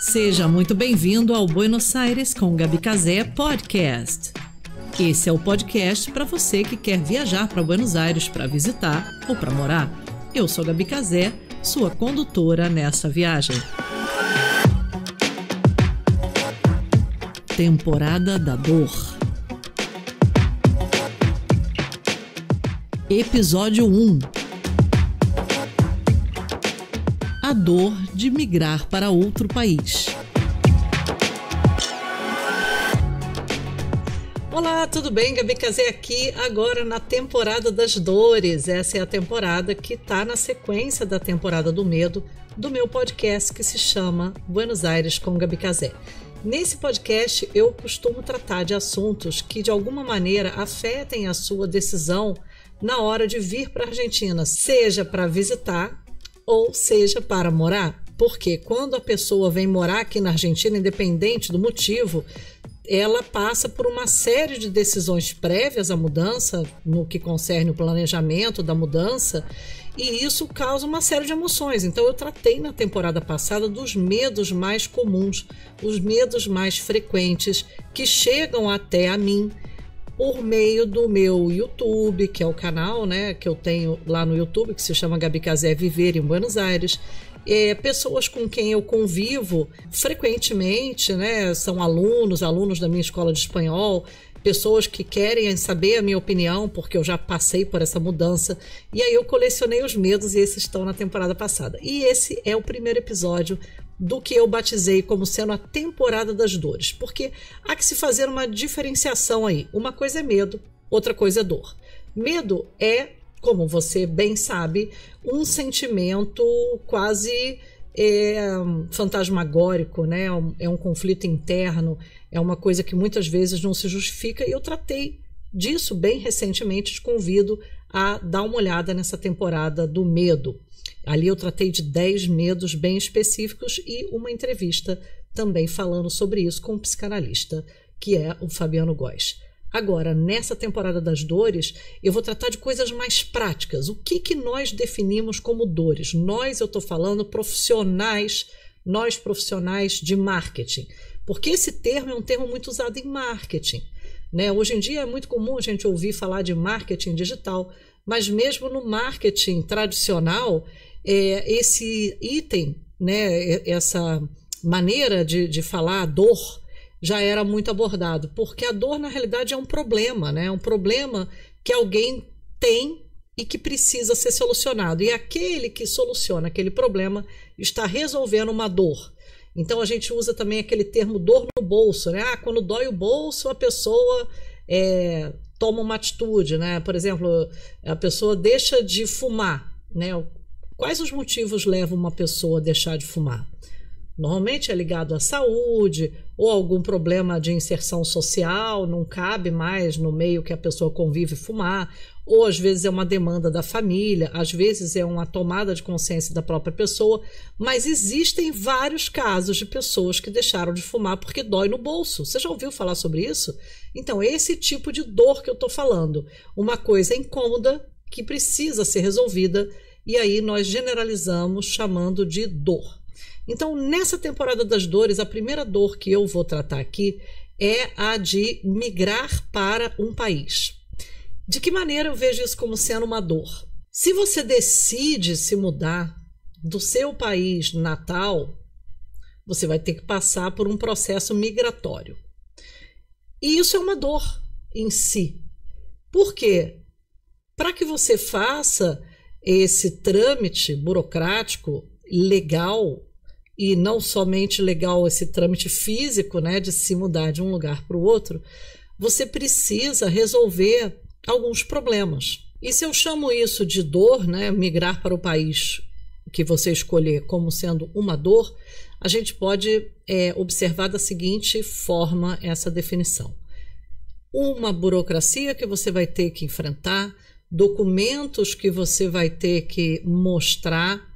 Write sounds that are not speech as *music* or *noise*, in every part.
Seja muito bem-vindo ao Buenos Aires com Gabi Casé Podcast. Esse é o podcast para você que quer viajar para Buenos Aires para visitar ou para morar. Eu sou Gabi Casé, sua condutora nessa viagem. Temporada da Dor. Episódio 1 a dor de migrar para outro país. Olá, tudo bem? Gabi Casé aqui, agora na temporada das dores. Essa é a temporada que está na sequência da temporada do medo do meu podcast que se chama Buenos Aires com Gabi Casé. Nesse podcast eu costumo tratar de assuntos que de alguma maneira afetem a sua decisão na hora de vir para a Argentina, seja para visitar ou seja para morar. Porque quando a pessoa vem morar aqui na Argentina, independente do motivo, ela passa por uma série de decisões prévias à mudança, no que concerne o planejamento da mudança, e isso causa uma série de emoções. Então, eu tratei na temporada passada dos medos mais comuns, os medos mais frequentes que chegam até a mim por meio do meu YouTube, que é o canal né, que eu tenho lá no YouTube, que se chama Gabi Casé Viver em Buenos Aires. É, pessoas com quem eu convivo frequentemente, né, são alunos, alunos da minha escola de espanhol, pessoas que querem saber a minha opinião, porque eu já passei por essa mudança. E aí eu colecionei os medos e esses estão na temporada passada. E esse é o primeiro episódio do que eu batizei como sendo a temporada das dores, porque há que se fazer uma diferenciação aí. Uma coisa é medo, outra coisa é dor. Medo é, como você bem sabe, um sentimento quase é, fantasmagórico, né? É um, é um conflito interno, é uma coisa que muitas vezes não se justifica e eu tratei disso bem recentemente. Te convido a dar uma olhada nessa temporada do medo. Ali eu tratei de 10 medos bem específicos e uma entrevista também falando sobre isso com um psicanalista, que é o Fabiano Góes. Agora, nessa temporada das dores, eu vou tratar de coisas mais práticas. O que, que nós definimos como dores? Nós, eu estou falando profissionais, nós profissionais de marketing. Porque esse termo é um termo muito usado em marketing. Né? Hoje em dia é muito comum a gente ouvir falar de marketing digital, mas mesmo no marketing tradicional, é, esse item, né, essa maneira de, de falar a dor, já era muito abordado, porque a dor na realidade é um problema, né? É um problema que alguém tem e que precisa ser solucionado. E aquele que soluciona aquele problema está resolvendo uma dor. Então a gente usa também aquele termo dor no bolso, né? Ah, quando dói o bolso, a pessoa é, toma uma atitude, né? Por exemplo, a pessoa deixa de fumar, né? Quais os motivos levam uma pessoa a deixar de fumar? Normalmente é ligado à saúde ou algum problema de inserção social, não cabe mais no meio que a pessoa convive fumar, ou às vezes é uma demanda da família, às vezes é uma tomada de consciência da própria pessoa, mas existem vários casos de pessoas que deixaram de fumar porque dói no bolso. Você já ouviu falar sobre isso? Então, esse tipo de dor que eu estou falando, uma coisa incômoda que precisa ser resolvida, e aí nós generalizamos chamando de dor. Então, nessa temporada das dores, a primeira dor que eu vou tratar aqui é a de migrar para um país. De que maneira eu vejo isso como sendo uma dor? Se você decide se mudar do seu país natal, você vai ter que passar por um processo migratório. E isso é uma dor em si. Porque para que você faça esse trâmite burocrático legal e não somente legal esse trâmite físico, né, de se mudar de um lugar para o outro, você precisa resolver alguns problemas. E se eu chamo isso de dor, né, migrar para o país que você escolher como sendo uma dor, a gente pode é, observar da seguinte forma essa definição: uma burocracia que você vai ter que enfrentar, documentos que você vai ter que mostrar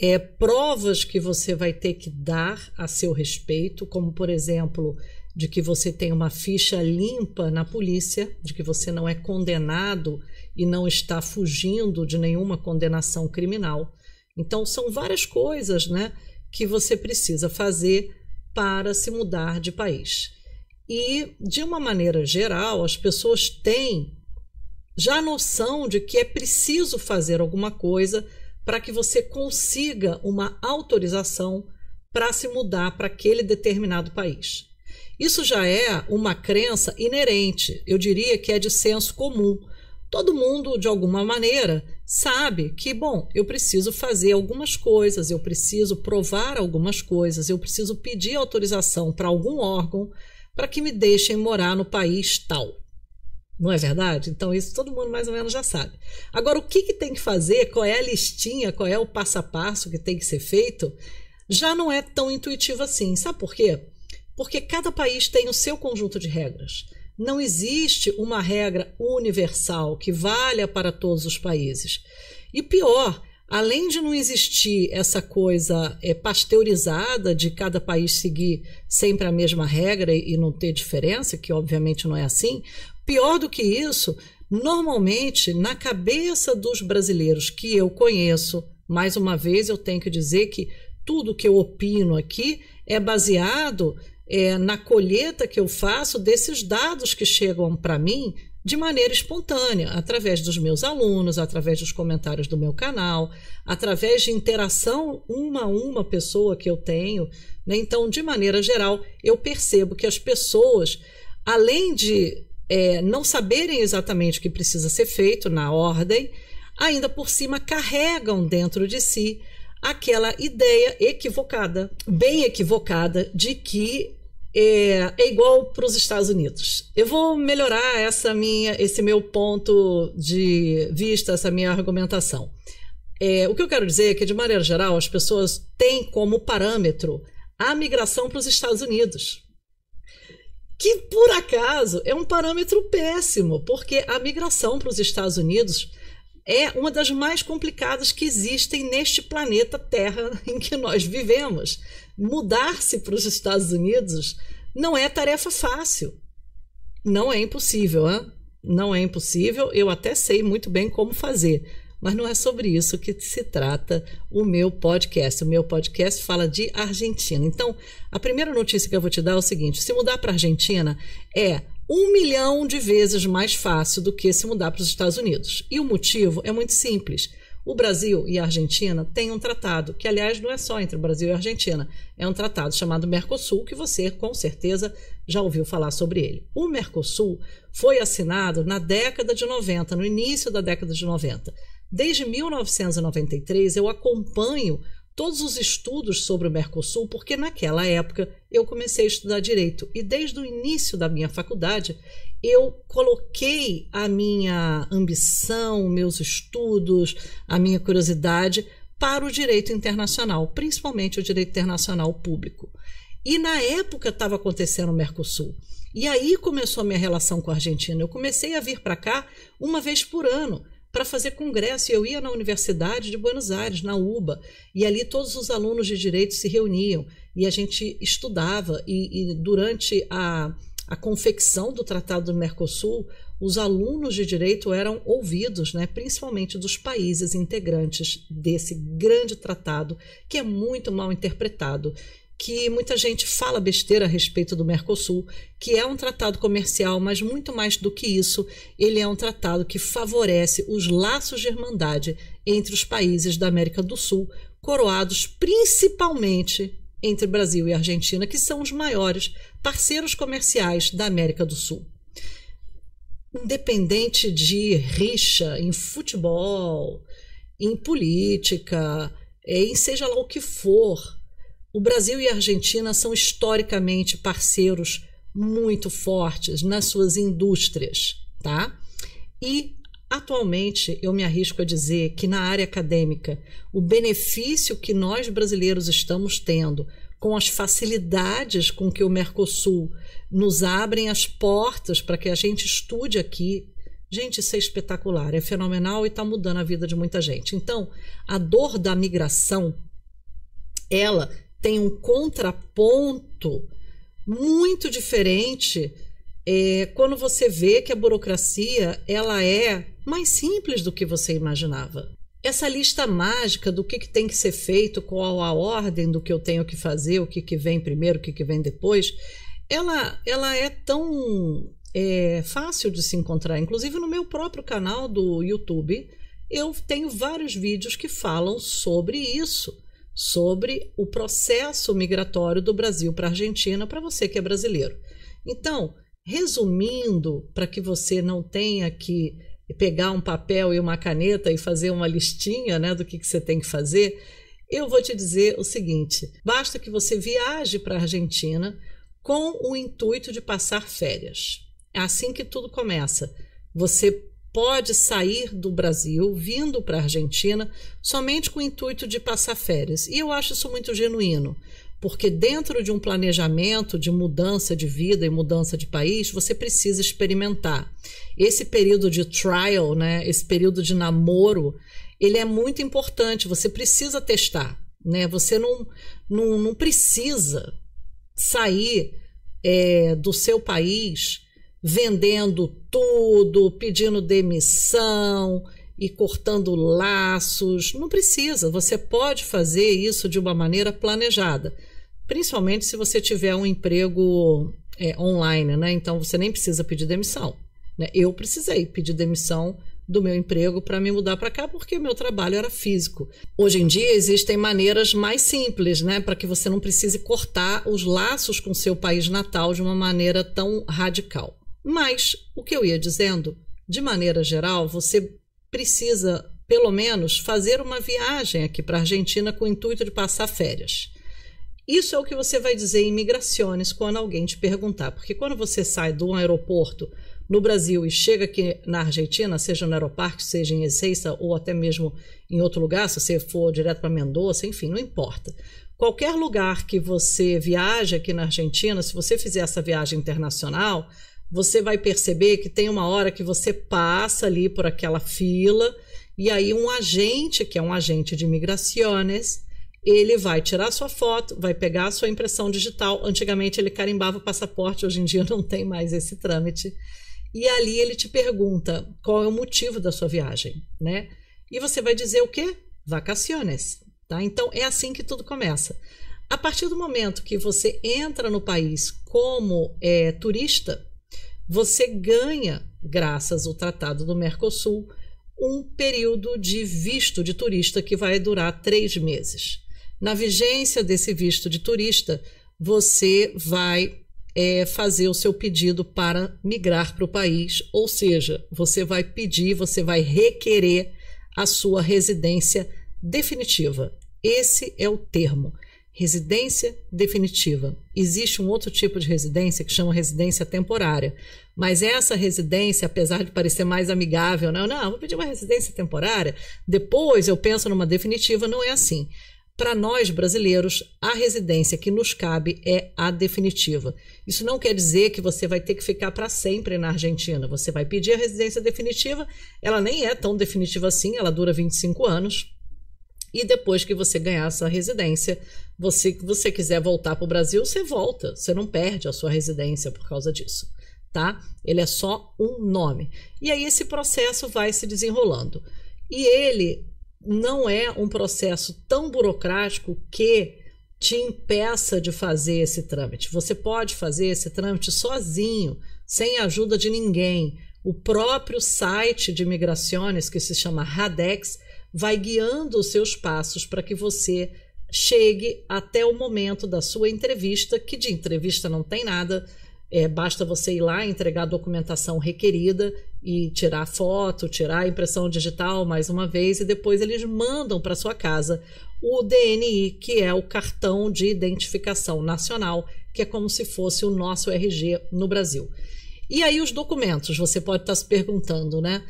é, provas que você vai ter que dar a seu respeito, como por exemplo, de que você tem uma ficha limpa na polícia, de que você não é condenado e não está fugindo de nenhuma condenação criminal. Então, são várias coisas né, que você precisa fazer para se mudar de país. E, de uma maneira geral, as pessoas têm já noção de que é preciso fazer alguma coisa para que você consiga uma autorização para se mudar para aquele determinado país. Isso já é uma crença inerente, eu diria que é de senso comum. Todo mundo, de alguma maneira, sabe que, bom, eu preciso fazer algumas coisas, eu preciso provar algumas coisas, eu preciso pedir autorização para algum órgão para que me deixem morar no país tal. Não é verdade? Então, isso todo mundo mais ou menos já sabe. Agora, o que, que tem que fazer, qual é a listinha, qual é o passo a passo que tem que ser feito, já não é tão intuitivo assim. Sabe por quê? Porque cada país tem o seu conjunto de regras. Não existe uma regra universal que valha para todos os países. E pior, além de não existir essa coisa é, pasteurizada de cada país seguir sempre a mesma regra e não ter diferença, que obviamente não é assim, Pior do que isso, normalmente na cabeça dos brasileiros que eu conheço, mais uma vez eu tenho que dizer que tudo que eu opino aqui é baseado é, na colheita que eu faço desses dados que chegam para mim de maneira espontânea, através dos meus alunos, através dos comentários do meu canal, através de interação uma a uma pessoa que eu tenho. Né? Então, de maneira geral, eu percebo que as pessoas, além de é, não saberem exatamente o que precisa ser feito na ordem, ainda por cima carregam dentro de si aquela ideia equivocada, bem equivocada, de que é, é igual para os Estados Unidos. Eu vou melhorar essa minha, esse meu ponto de vista, essa minha argumentação. É, o que eu quero dizer é que, de maneira geral, as pessoas têm como parâmetro a migração para os Estados Unidos que por acaso é um parâmetro péssimo, porque a migração para os Estados Unidos é uma das mais complicadas que existem neste planeta Terra *laughs* em que nós vivemos. Mudar-se para os Estados Unidos não é tarefa fácil. Não é impossível, hein? não é impossível. Eu até sei muito bem como fazer mas não é sobre isso que se trata o meu podcast. O meu podcast fala de Argentina. Então, a primeira notícia que eu vou te dar é o seguinte: se mudar para a Argentina é um milhão de vezes mais fácil do que se mudar para os Estados Unidos. E o motivo é muito simples. O Brasil e a Argentina têm um tratado, que aliás não é só entre o Brasil e a Argentina, é um tratado chamado Mercosul, que você com certeza já ouviu falar sobre ele. O Mercosul foi assinado na década de 90, no início da década de 90. Desde 1993 eu acompanho todos os estudos sobre o Mercosul, porque naquela época eu comecei a estudar direito e desde o início da minha faculdade eu coloquei a minha ambição, meus estudos, a minha curiosidade para o direito internacional, principalmente o direito internacional público. E na época estava acontecendo o Mercosul. E aí começou a minha relação com a Argentina. Eu comecei a vir para cá uma vez por ano para fazer congresso. Eu ia na Universidade de Buenos Aires, na UBA, e ali todos os alunos de direito se reuniam e a gente estudava. E, e durante a, a confecção do Tratado do Mercosul, os alunos de direito eram ouvidos, né, principalmente dos países integrantes desse grande tratado, que é muito mal interpretado que muita gente fala besteira a respeito do Mercosul, que é um tratado comercial, mas muito mais do que isso, ele é um tratado que favorece os laços de irmandade entre os países da América do Sul, coroados principalmente entre Brasil e Argentina, que são os maiores parceiros comerciais da América do Sul. Independente de rixa em futebol, em política, eh, em seja lá o que for, o Brasil e a Argentina são historicamente parceiros muito fortes nas suas indústrias, tá? E atualmente eu me arrisco a dizer que na área acadêmica, o benefício que nós brasileiros estamos tendo com as facilidades com que o Mercosul nos abrem as portas para que a gente estude aqui. Gente, isso é espetacular, é fenomenal e está mudando a vida de muita gente. Então, a dor da migração, ela tem um contraponto muito diferente é, quando você vê que a burocracia ela é mais simples do que você imaginava. Essa lista mágica do que, que tem que ser feito, qual a ordem do que eu tenho que fazer, o que, que vem primeiro, o que, que vem depois, ela, ela é tão é, fácil de se encontrar. Inclusive no meu próprio canal do YouTube, eu tenho vários vídeos que falam sobre isso sobre o processo migratório do Brasil para a Argentina, para você que é brasileiro. Então, resumindo, para que você não tenha que pegar um papel e uma caneta e fazer uma listinha né, do que, que você tem que fazer, eu vou te dizer o seguinte: basta que você viaje para a Argentina com o intuito de passar férias. É assim que tudo começa. Você pode sair do Brasil, vindo para a Argentina, somente com o intuito de passar férias. E eu acho isso muito genuíno, porque dentro de um planejamento de mudança de vida e mudança de país, você precisa experimentar. Esse período de trial, né, esse período de namoro, ele é muito importante, você precisa testar. Né? Você não, não, não precisa sair é, do seu país vendendo tudo, pedindo demissão e cortando laços. Não precisa, você pode fazer isso de uma maneira planejada, principalmente se você tiver um emprego é, online, né? Então você nem precisa pedir demissão. Né? Eu precisei pedir demissão do meu emprego para me mudar para cá porque o meu trabalho era físico. Hoje em dia existem maneiras mais simples, né, para que você não precise cortar os laços com seu país natal de uma maneira tão radical. Mas o que eu ia dizendo, de maneira geral, você precisa, pelo menos, fazer uma viagem aqui para a Argentina com o intuito de passar férias. Isso é o que você vai dizer em migrações quando alguém te perguntar, porque quando você sai de um aeroporto no Brasil e chega aqui na Argentina, seja no aeroparque, seja em Ezeiza ou até mesmo em outro lugar, se você for direto para Mendoza, enfim, não importa. Qualquer lugar que você viaje aqui na Argentina, se você fizer essa viagem internacional, você vai perceber que tem uma hora que você passa ali por aquela fila e aí um agente, que é um agente de imigrações, ele vai tirar sua foto, vai pegar a sua impressão digital. Antigamente ele carimbava o passaporte, hoje em dia *laughs* não tem mais esse trâmite. E ali ele te pergunta qual é o motivo da sua viagem, né? E você vai dizer o quê? Vacaciones, tá? Então é assim que tudo começa. A partir do momento que você entra no país como é, turista, você ganha, graças ao Tratado do Mercosul, um período de visto de turista que vai durar três meses. Na vigência desse visto de turista, você vai é, fazer o seu pedido para migrar para o país, ou seja, você vai pedir, você vai requerer a sua residência definitiva. Esse é o termo residência definitiva. Existe um outro tipo de residência que chama residência temporária. Mas essa residência, apesar de parecer mais amigável, não, né? não, vou pedir uma residência temporária, depois eu penso numa definitiva, não é assim. Para nós brasileiros, a residência que nos cabe é a definitiva. Isso não quer dizer que você vai ter que ficar para sempre na Argentina. Você vai pedir a residência definitiva, ela nem é tão definitiva assim, ela dura 25 anos, e depois que você ganhar sua residência, você que você quiser voltar para o Brasil, você volta. Você não perde a sua residência por causa disso, tá? Ele é só um nome. E aí esse processo vai se desenrolando. E ele não é um processo tão burocrático que te impeça de fazer esse trâmite. Você pode fazer esse trâmite sozinho, sem a ajuda de ninguém. O próprio site de imigrações que se chama Radex, vai guiando os seus passos para que você chegue até o momento da sua entrevista, que de entrevista não tem nada, é, basta você ir lá entregar a documentação requerida e tirar foto, tirar a impressão digital mais uma vez e depois eles mandam para sua casa o DNI, que é o cartão de identificação nacional, que é como se fosse o nosso RG no Brasil. E aí os documentos, você pode estar se perguntando, né?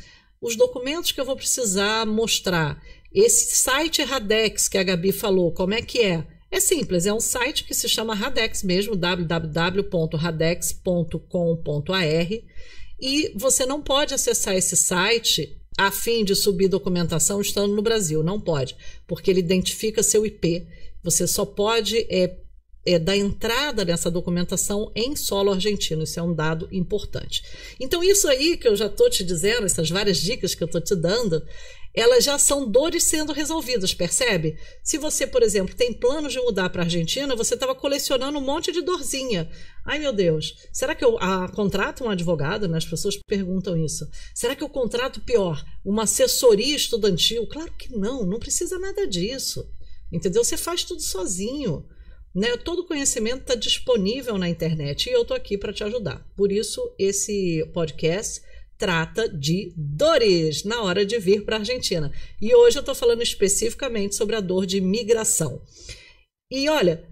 os documentos que eu vou precisar mostrar. Esse site Radex que a Gabi falou, como é que é? É simples, é um site que se chama Radex mesmo, www.radex.com.ar, e você não pode acessar esse site a fim de subir documentação estando no Brasil, não pode, porque ele identifica seu IP. Você só pode é, é, da entrada dessa documentação em solo argentino. Isso é um dado importante. Então, isso aí que eu já estou te dizendo, essas várias dicas que eu estou te dando, elas já são dores sendo resolvidas, percebe? Se você, por exemplo, tem planos de mudar para a Argentina, você estava colecionando um monte de dorzinha. Ai, meu Deus, será que eu a, ah, contrato um advogado? Né? As pessoas perguntam isso. Será que eu contrato, pior, uma assessoria estudantil? Claro que não, não precisa nada disso. Entendeu? Você faz tudo sozinho. Né? Todo conhecimento está disponível na internet e eu estou aqui para te ajudar. Por isso, esse podcast trata de dores na hora de vir para a Argentina. E hoje eu estou falando especificamente sobre a dor de migração. E olha,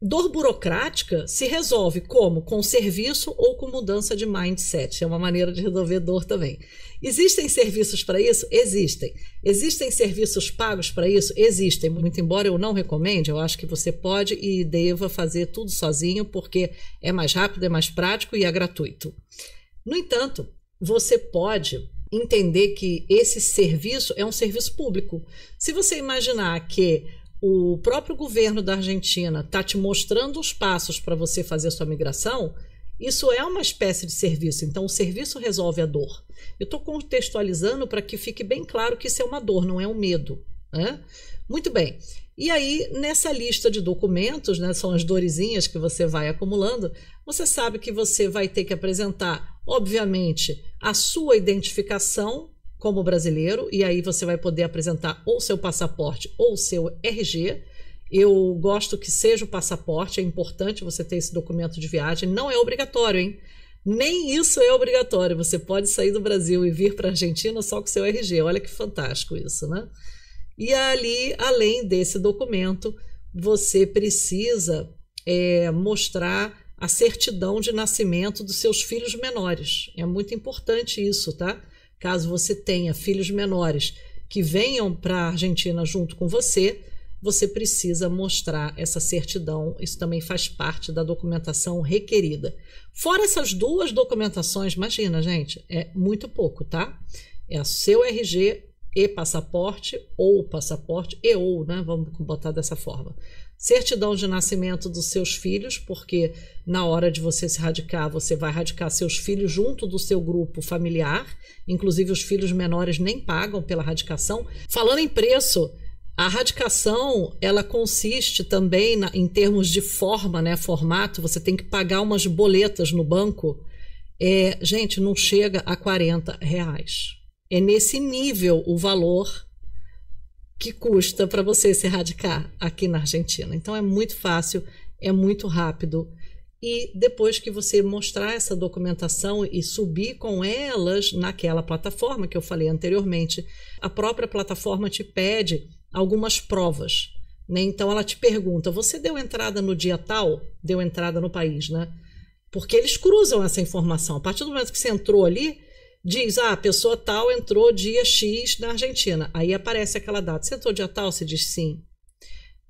Dor burocrática se resolve como? Com serviço ou com mudança de mindset. É uma maneira de resolver dor também. Existem serviços para isso? Existem. Existem serviços pagos para isso? Existem. Muito embora eu não recomende, eu acho que você pode e deva fazer tudo sozinho, porque é mais rápido, é mais prático e é gratuito. No entanto, você pode entender que esse serviço é um serviço público. Se você imaginar que o próprio governo da Argentina está te mostrando os passos para você fazer sua migração, isso é uma espécie de serviço. Então, o serviço resolve a dor. Eu estou contextualizando para que fique bem claro que isso é uma dor, não é um medo. Né? Muito bem. E aí, nessa lista de documentos, né, são as dorezinhas que você vai acumulando, você sabe que você vai ter que apresentar, obviamente, a sua identificação como brasileiro, e aí você vai poder apresentar ou seu passaporte ou seu RG. Eu gosto que seja o passaporte, é importante você ter esse documento de viagem, não é obrigatório, hein? Nem isso é obrigatório. Você pode sair do Brasil e vir para a Argentina só com seu RG. Olha que fantástico isso, né? E ali, além desse documento, você precisa é, mostrar a certidão de nascimento dos seus filhos menores. É muito importante isso, tá? caso você tenha filhos menores que venham para a Argentina junto com você, você precisa mostrar essa certidão. Isso também faz parte da documentação requerida. Fora essas duas documentações, imagina, gente, é muito pouco, tá? É o seu RG e passaporte, ou passaporte e ou, né? Vamos botar dessa forma certidão de nascimento dos seus filhos, porque na hora de você se radicar, você vai radicar seus filhos junto do seu grupo familiar, inclusive os filhos menores nem pagam pela radicação. Falando em preço, a radicação, ela consiste também na, em termos de forma, né, formato, você tem que pagar umas boletas no banco. É, gente, não chega a 40 reais. É nesse nível o valor que custa para você se radicar aqui na Argentina. Então é muito fácil, é muito rápido. E depois que você mostrar essa documentação e subir com elas naquela plataforma que eu falei anteriormente, a própria plataforma te pede algumas provas. Né? Então ela te pergunta: você deu entrada no dia tal? Deu entrada no país, né? Porque eles cruzam essa informação. A partir do momento que você entrou ali, diz, ah, a pessoa tal entrou dia X na Argentina. Aí aparece aquela data. Você entrou dia tal? Você diz sim.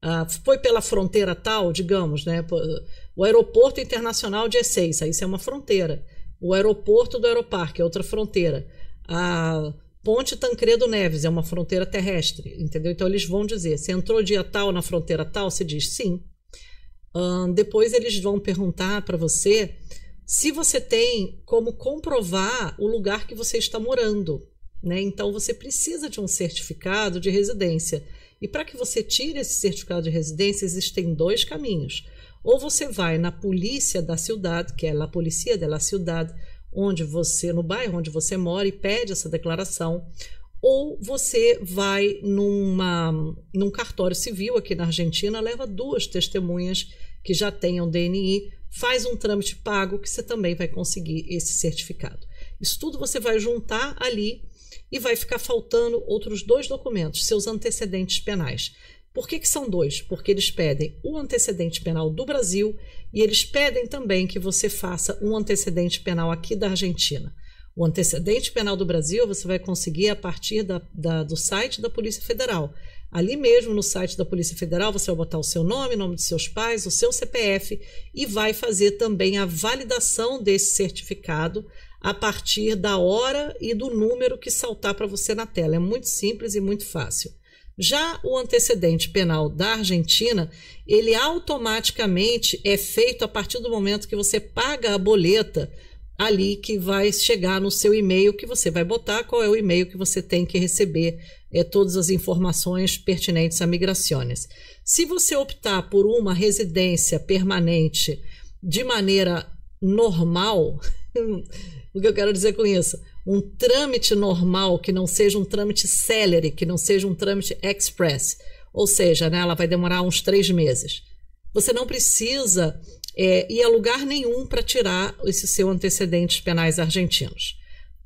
Ah, foi pela fronteira tal, digamos, né? O aeroporto internacional de E6, aí isso é uma fronteira. O aeroporto do Aeroparque é outra fronteira. A Ponte Tancredo Neves é uma fronteira terrestre, entendeu? Então eles vão dizer, se entrou dia tal na fronteira tal, você diz sim. depois eles vão perguntar para você se você tem como comprovar o lugar que você está morando. Né? Então, você precisa de um certificado de residência. E para que você tire esse certificado de residência, existem dois caminhos. Ou você vai na polícia da cidade, que é a polícia da cidade, onde você, no bairro onde você mora, e pede essa declaração. Ou você vai numa, num cartório civil aqui na Argentina, leva duas testemunhas que já tenham DNI faz um trâmite pago que você também vai conseguir esse certificado. Isso tudo você vai juntar ali e vai ficar faltando outros dois documentos, seus antecedentes penais. Por que, que são dois? Porque eles pedem o antecedente penal do Brasil e eles pedem também que você faça um antecedente penal aqui da Argentina. O antecedente penal do Brasil você vai conseguir a partir da, da, do site da Polícia Federal. Ali mesmo no site da Polícia Federal, você vai botar o seu nome, o nome dos seus pais, o seu CPF e vai fazer também a validação desse certificado a partir da hora e do número que saltar para você na tela. É muito simples e muito fácil. Já o antecedente penal da Argentina, ele automaticamente é feito a partir do momento que você paga a boleta ali que vai chegar no seu e-mail que você vai botar qual é o e-mail que você tem que receber é, todas as informações pertinentes a migrações. Se você optar por uma residência permanente de maneira normal, *laughs* o que eu quero dizer com isso? Um trâmite normal, que não seja um trâmite celere, que não seja um trâmite express, ou seja, né, ela vai demorar uns três meses. Você não precisa é, ir a lugar nenhum para tirar esse seu antecedentes penais argentinos.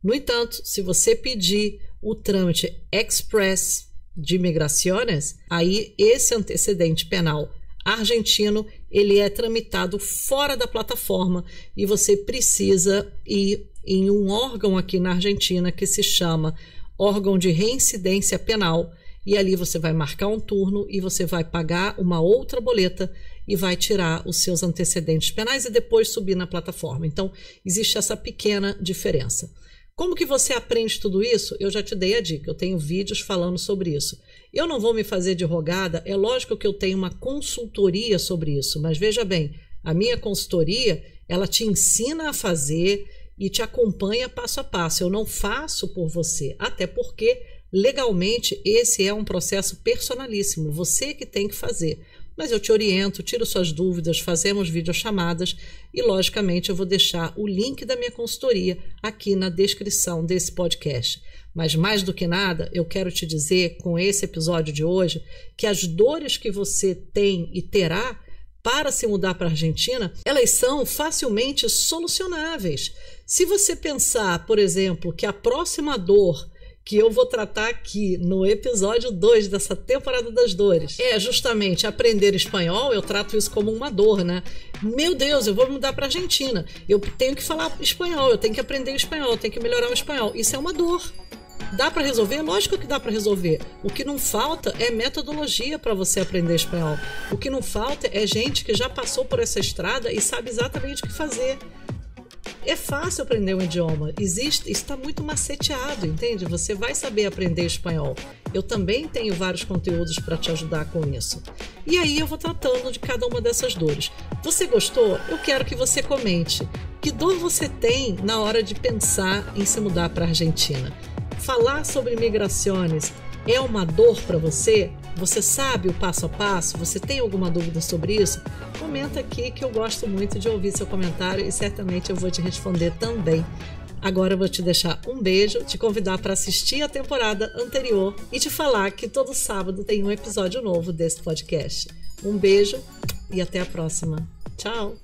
No entanto, se você pedir o trâmite express de imigrações, aí esse antecedente penal argentino ele é tramitado fora da plataforma e você precisa ir em um órgão aqui na Argentina que se chama órgão de reincidência penal e ali você vai marcar um turno e você vai pagar uma outra boleta e vai tirar os seus antecedentes penais e depois subir na plataforma. Então existe essa pequena diferença. Como que você aprende tudo isso? Eu já te dei a dica, eu tenho vídeos falando sobre isso. Eu não vou me fazer de rogada, é lógico que eu tenho uma consultoria sobre isso, mas veja bem, a minha consultoria, ela te ensina a fazer e te acompanha passo a passo. Eu não faço por você, até porque legalmente esse é um processo personalíssimo, você que tem que fazer mas eu te oriento, tiro suas dúvidas, fazemos videochamadas e, logicamente, eu vou deixar o link da minha consultoria aqui na descrição desse podcast. Mas mais do que nada, eu quero te dizer com esse episódio de hoje que as dores que você tem e terá para se mudar para a Argentina, elas são facilmente solucionáveis. Se você pensar, por exemplo, que a próxima dor que eu vou tratar aqui no episódio 2 dessa temporada das dores. É justamente aprender espanhol, eu trato isso como uma dor, né? Meu Deus, eu vou mudar para Argentina. Eu tenho que falar espanhol, eu tenho que aprender espanhol, eu tenho que melhorar o espanhol. Isso é uma dor. Dá para resolver? Lógico que dá para resolver. O que não falta é metodologia para você aprender espanhol. O que não falta é gente que já passou por essa estrada e sabe exatamente o que fazer. É fácil aprender um idioma, existe, está muito maceteado, entende? Você vai saber aprender espanhol. Eu também tenho vários conteúdos para te ajudar com isso. E aí eu vou tratando de cada uma dessas dores. Você gostou? Eu quero que você comente. Que dor você tem na hora de pensar em se mudar para a Argentina? Falar sobre imigrações é uma dor para você? Você sabe o passo a passo? Você tem alguma dúvida sobre isso? Comenta aqui que eu gosto muito de ouvir seu comentário e certamente eu vou te responder também. Agora eu vou te deixar um beijo, te convidar para assistir a temporada anterior e te falar que todo sábado tem um episódio novo desse podcast. Um beijo e até a próxima. Tchau!